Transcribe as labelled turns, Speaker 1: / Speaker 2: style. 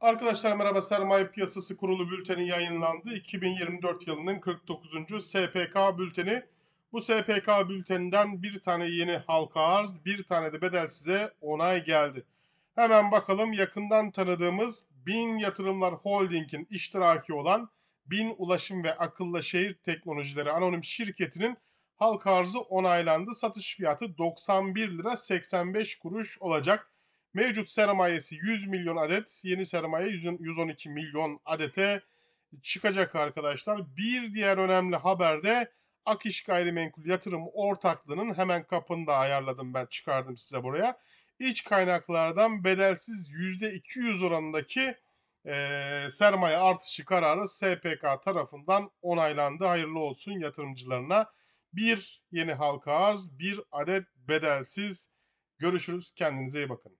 Speaker 1: Arkadaşlar merhaba Sermaye Piyasası Kurulu bülteni yayınlandı. 2024 yılının 49. SPK bülteni. Bu SPK bülteninden bir tane yeni halka arz, bir tane de bedel size onay geldi. Hemen bakalım yakından tanıdığımız Bin Yatırımlar Holding'in iştiraki olan Bin Ulaşım ve Akıllı Şehir Teknolojileri Anonim Şirketi'nin halka arzı onaylandı. Satış fiyatı 91 lira 85 kuruş olacak. Mevcut sermayesi 100 milyon adet, yeni sermaye 112 milyon adete çıkacak arkadaşlar. Bir diğer önemli haber de Akiş Gayrimenkul Yatırım Ortaklığı'nın hemen kapında ayarladım ben çıkardım size buraya. İç kaynaklardan bedelsiz %200 oranındaki e, sermaye artışı kararı SPK tarafından onaylandı. Hayırlı olsun yatırımcılarına. Bir yeni halka arz, bir adet bedelsiz. Görüşürüz. Kendinize iyi bakın.